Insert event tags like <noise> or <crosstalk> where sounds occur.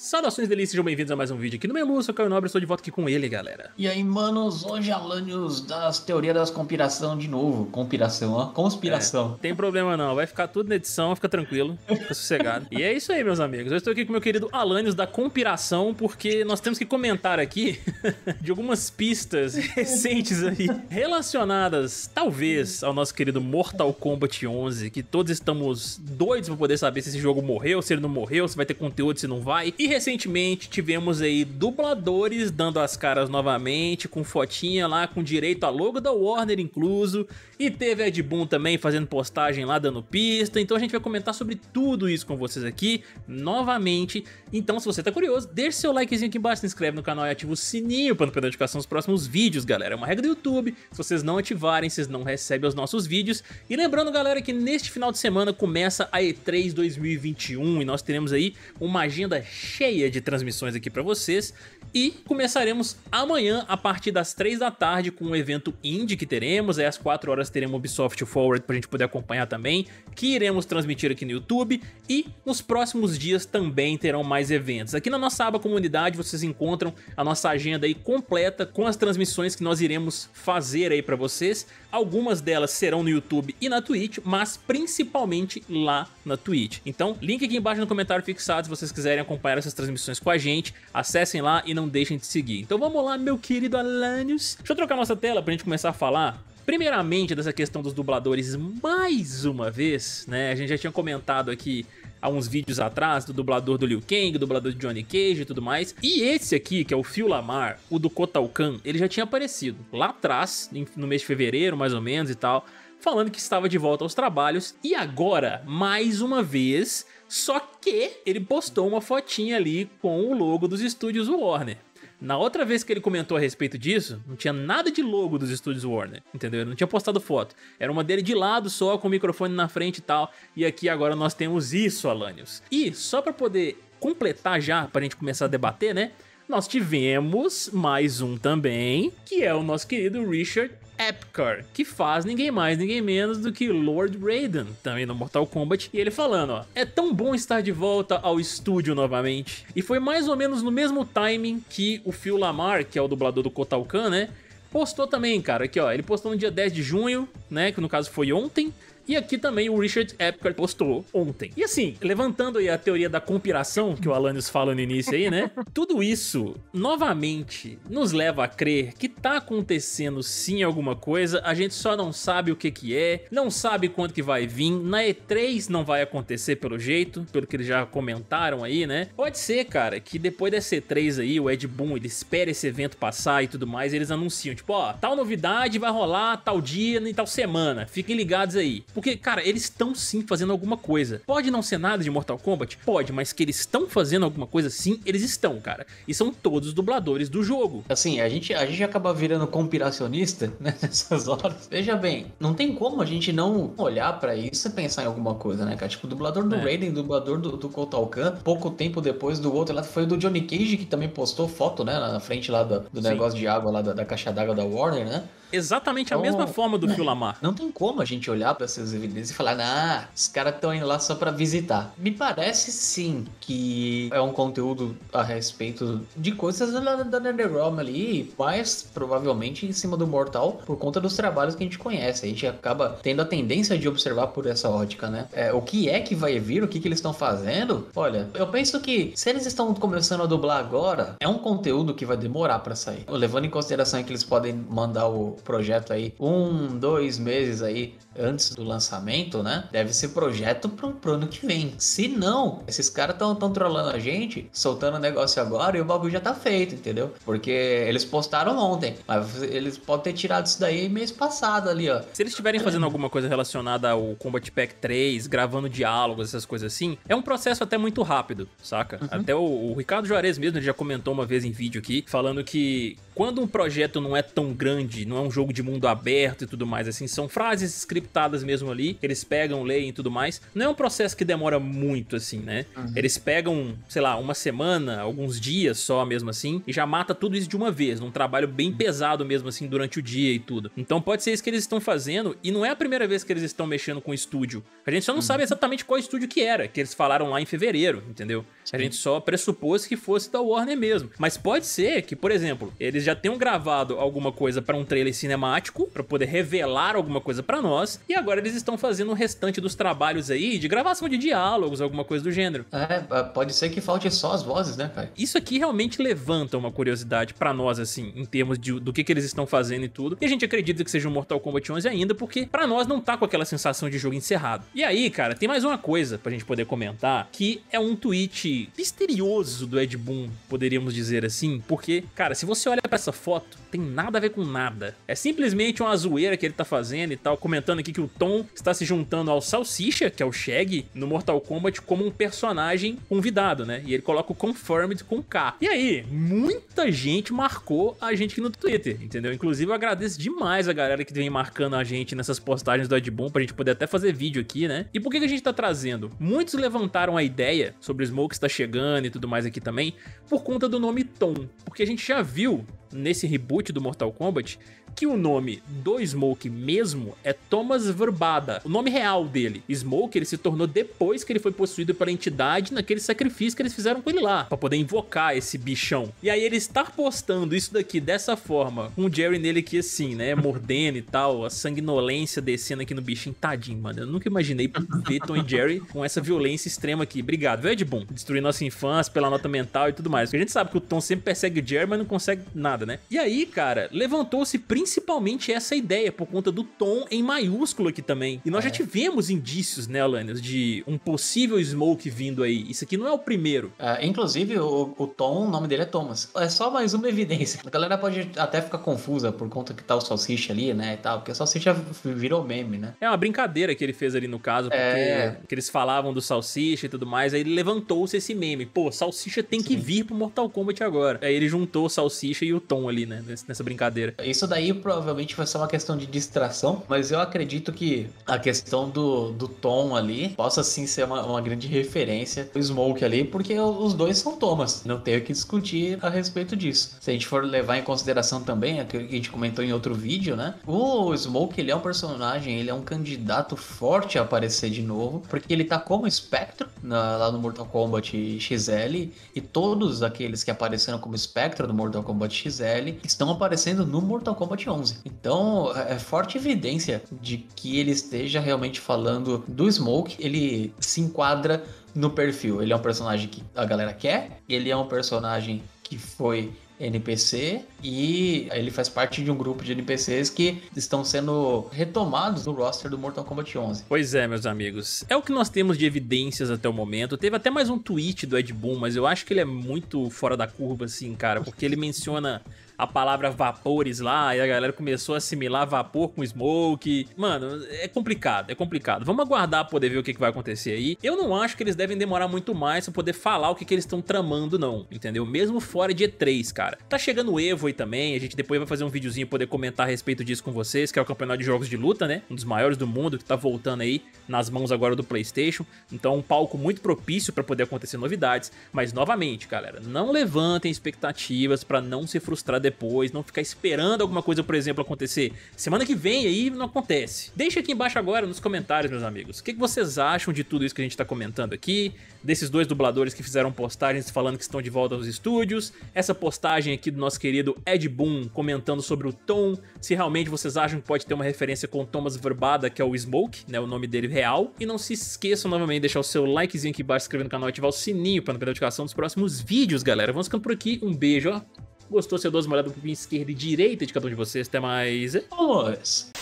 Saudações delícias, sejam bem-vindos a mais um vídeo aqui no Melu, sou Caio Nobre, estou de volta aqui com ele, galera. E aí, manos, hoje Alanios das teorias das conspiração de novo. Conspiração, ó, conspiração. É, tem problema não, vai ficar tudo na edição, fica tranquilo, fica sossegado. e é isso aí, meus amigos, eu estou aqui com meu querido Alanios da conspiração, porque nós temos que comentar aqui <laughs> de algumas pistas <laughs> recentes aí, relacionadas, talvez, ao nosso querido Mortal Kombat 11, que todos estamos doidos pra poder saber se esse jogo morreu, se ele não morreu, se vai ter conteúdo, se não vai. E recentemente tivemos aí dubladores dando as caras novamente, com fotinha lá, com direito a logo da Warner incluso. E teve Ed Boon também fazendo postagem lá, dando pista. Então a gente vai comentar sobre tudo isso com vocês aqui, novamente. Então se você tá curioso, deixa seu likezinho aqui embaixo, se inscreve no canal e ativa o sininho pra não perder a notificação dos próximos vídeos, galera. É uma regra do YouTube, se vocês não ativarem, vocês não recebem os nossos vídeos. E lembrando, galera, que neste final de semana começa a E3 2021 e nós teremos aí uma agenda cheia cheia é de transmissões aqui para vocês e começaremos amanhã a partir das 3 da tarde com um evento indie que teremos, aí às 4 horas teremos Ubisoft Forward pra gente poder acompanhar também, que iremos transmitir aqui no YouTube e nos próximos dias também terão mais eventos. Aqui na nossa aba comunidade vocês encontram a nossa agenda aí completa com as transmissões que nós iremos fazer aí para vocês. Algumas delas serão no YouTube e na Twitch, mas principalmente lá na Twitch. Então, link aqui embaixo no comentário fixado se vocês quiserem acompanhar essas transmissões com a gente, acessem lá e não deixem de seguir. Então vamos lá, meu querido Alanios. Deixa eu trocar nossa tela pra gente começar a falar primeiramente dessa questão dos dubladores mais uma vez, né? A gente já tinha comentado aqui há uns vídeos atrás do dublador do Liu Kang, do dublador de Johnny Cage e tudo mais. E esse aqui, que é o Phil Lamar, o do Kotal Kahn, ele já tinha aparecido lá atrás, no mês de fevereiro mais ou menos e tal, falando que estava de volta aos trabalhos e agora, mais uma vez, só que ele postou uma fotinha ali com o logo dos estúdios Warner. Na outra vez que ele comentou a respeito disso, não tinha nada de logo dos estúdios Warner, entendeu? Ele não tinha postado foto. Era uma dele de lado só, com o microfone na frente e tal. E aqui agora nós temos isso, Alanios. E só para poder completar já, para a gente começar a debater, né? nós tivemos mais um também, que é o nosso querido Richard Epcar, que faz ninguém mais, ninguém menos do que Lord Raiden, também no Mortal Kombat, e ele falando, ó, é tão bom estar de volta ao estúdio novamente. E foi mais ou menos no mesmo timing que o Phil Lamar, que é o dublador do Kotal Kahn, né, postou também, cara, aqui ó, ele postou no dia 10 de junho, né, que no caso foi ontem, e aqui também o Richard Epcar postou ontem. E assim, levantando aí a teoria da conspiração que o Alanis fala no início aí, né? <laughs> Tudo isso, novamente, nos leva a crer que tá acontecendo sim alguma coisa, a gente só não sabe o que que é, não sabe quando que vai vir, na E3 não vai acontecer pelo jeito, pelo que eles já comentaram aí, né? Pode ser, cara, que depois dessa E3 aí, o Ed Boon, ele espera esse evento passar e tudo mais, eles anunciam, tipo, ó, tal novidade vai rolar tal dia, nem tal semana, fiquem ligados aí. Porque, cara, eles estão sim fazendo alguma coisa. Pode não ser nada de Mortal Kombat? Pode, mas que eles estão fazendo alguma coisa sim, eles estão, cara. E são todos dubladores do jogo. Assim, a gente, a gente acaba virando conspiracionista <laughs> né, nessas horas. Veja bem, não tem como a gente não olhar para isso e pensar em alguma coisa, né, cara? Tipo, o dublador do é. Raiden, dublador do, do Kotal Kahn, pouco tempo depois do outro foi o do Johnny Cage que também postou foto, né, na frente lá do, do negócio de água lá da, da caixa d'água da Warner, né? exatamente então, a mesma então, forma do não, que o Lamar. Não tem como a gente olhar para essas evidências e falar, ah, os caras estão indo lá só para visitar. Me parece sim que é um conteúdo a respeito de coisas da, da NetherRealm ali, mas provavelmente em cima do Mortal por conta dos trabalhos que a gente conhece. A gente acaba tendo a tendência de observar por essa ótica, né? É, o que é que vai vir, o que, que eles estão fazendo? Olha, eu penso que se eles estão começando a dublar agora, é um conteúdo que vai demorar para sair. Levando em consideração que eles podem mandar o, projeto aí um, dois meses aí antes do lançamento, né? Deve ser projeto pro, pro ano que vem. Se não, esses caras estão tão trolando a gente, soltando o negócio agora e o bagulho já tá feito, entendeu? Porque eles postaram ontem, mas eles podem ter tirado isso daí mês passado ali, ó. Se eles estiverem fazendo alguma coisa relacionada ao Combat Pack 3, gravando diálogos, essas coisas assim, é um processo até muito rápido, saca? Uhum. Até o, o Ricardo Juarez mesmo, ele já comentou uma vez em vídeo aqui, falando que quando um projeto não é tão grande, não é um jogo de mundo aberto e tudo mais, assim, são frases scriptadas mesmo ali, eles pegam, leem e tudo mais, não é um processo que demora muito, assim, né? Uhum. Eles pegam, sei lá, uma semana, alguns dias só mesmo assim, e já mata tudo isso de uma vez, num trabalho bem uhum. pesado mesmo assim durante o dia e tudo. Então pode ser isso que eles estão fazendo, e não é a primeira vez que eles estão mexendo com o estúdio. A gente só não uhum. sabe exatamente qual estúdio que era, que eles falaram lá em fevereiro, entendeu? Sim. A gente só pressupôs que fosse da Warner mesmo. Mas pode ser que, por exemplo, eles já tenham gravado alguma coisa para um trailer cinemático, para poder revelar alguma coisa para nós, e agora eles estão fazendo o restante dos trabalhos aí de gravação de diálogos, alguma coisa do gênero. É, é pode ser que falte só as vozes, né, cara? Isso aqui realmente levanta uma curiosidade para nós, assim, em termos de, do que, que eles estão fazendo e tudo. E a gente acredita que seja um Mortal Kombat 11 ainda, porque para nós não tá com aquela sensação de jogo encerrado. E aí, cara, tem mais uma coisa pra gente poder comentar, que é um tweet misterioso do Ed Boon, poderíamos dizer assim, porque, cara, se você olha pra essa foto tem nada a ver com nada. É simplesmente uma zoeira que ele tá fazendo e tal, comentando aqui que o Tom está se juntando ao Salsicha, que é o Shaggy, no Mortal Kombat como um personagem convidado, né? E ele coloca o Confirmed com K. E aí, muita gente marcou a gente aqui no Twitter, entendeu? Inclusive eu agradeço demais a galera que vem marcando a gente nessas postagens do Ed Boom pra gente poder até fazer vídeo aqui, né? E por que, que a gente tá trazendo? Muitos levantaram a ideia sobre o Smoke está chegando e tudo mais aqui também, por conta do nome Tom, porque a gente já viu nesse reboot do Mortal Kombat que o nome do Smoke mesmo é Thomas Verbada. O nome real dele, Smoke, ele se tornou depois que ele foi possuído pela entidade naquele sacrifício que eles fizeram com ele lá, para poder invocar esse bichão. E aí ele estar postando isso daqui dessa forma, com o Jerry nele aqui assim, né, mordendo e tal, a sanguinolência descendo aqui no bichinho, tadinho, mano. Eu nunca imaginei ver Tom e Jerry com essa violência extrema aqui. Obrigado, velho de bom. Destruir nossa infância pela nota mental e tudo mais. Porque a gente sabe que o Tom sempre persegue o Jerry, mas não consegue nada, né? E aí, cara, levantou-se principalmente principalmente essa ideia, por conta do tom em maiúsculo aqui também. E nós é. já tivemos indícios, né, Alanios, de um possível Smoke vindo aí. Isso aqui não é o primeiro. É, inclusive, o, o, Tom, o nome dele é Thomas. É só mais uma <laughs> evidência. A galera pode até ficar confusa por conta que tá o Salsicha ali, né, e tal, porque o Salsicha virou meme, né? É uma brincadeira que ele fez ali no caso, porque é... que eles falavam do Salsicha e tudo mais, aí levantou-se esse meme. Pô, Salsicha tem Sim. que vir pro Mortal Kombat agora. Aí ele juntou o Salsicha e o Tom ali, né, nessa brincadeira. Isso daí provavelmente vai ser uma questão de distração, mas eu acredito que a questão do, do tom ali possa sim ser uma, uma grande referência o Smoke ali, porque os dois são Thomas, não tenho que discutir a respeito disso. Se a gente for levar em consideração também, é a que a gente comentou em outro vídeo, né? O Smoke, ele é um personagem, ele é um candidato forte a aparecer de novo, porque ele tá como espectro lá no Mortal Kombat XL, e todos aqueles que apareceram como espectro no Mortal Kombat XL estão aparecendo no Mortal Kombat de 11. Então, é, é forte evidência de que ele esteja realmente falando do Smoke, ele se enquadra no perfil. Ele é um personagem que a galera quer, ele é um personagem que foi NPC e ele faz parte de um grupo de NPCs que estão sendo retomados no roster do Mortal Kombat 11. Pois é, meus amigos. É o que nós temos de evidências até o momento. Teve até mais um tweet do Ed Boon, mas eu acho que ele é muito fora da curva assim, cara, porque ele menciona a palavra vapores lá, e a galera começou a assimilar vapor com smoke. Mano, é complicado, é complicado. Vamos aguardar poder ver o que, que vai acontecer aí. Eu não acho que eles devem demorar muito mais pra poder falar o que, que eles estão tramando, não, entendeu? Mesmo fora de E3, cara. Tá chegando o Evo aí também, a gente depois vai fazer um videozinho poder comentar a respeito disso com vocês, que é o campeonato de jogos de luta, né? Um dos maiores do mundo, que tá voltando aí nas mãos agora do PlayStation. Então, um palco muito propício para poder acontecer novidades. Mas, novamente, galera, não levantem expectativas para não se frustrar depois, não ficar esperando alguma coisa, por exemplo, acontecer semana que vem aí não acontece. Deixa aqui embaixo agora nos comentários, meus amigos, o que, que vocês acham de tudo isso que a gente tá comentando aqui, desses dois dubladores que fizeram postagens falando que estão de volta aos estúdios, essa postagem aqui do nosso querido Ed Boon comentando sobre o Tom, se realmente vocês acham que pode ter uma referência com Thomas Verbada, que é o Smoke, né, o nome dele real, e não se esqueçam novamente de deixar o seu likezinho aqui embaixo, se inscrever no canal e ativar o sininho para não perder a notificação dos próximos vídeos, galera. Vamos ficando por aqui, um beijo, ó gostou, seu 12, uma olhada um pouquinho esquerda e direita de cada um de vocês. Até mais. É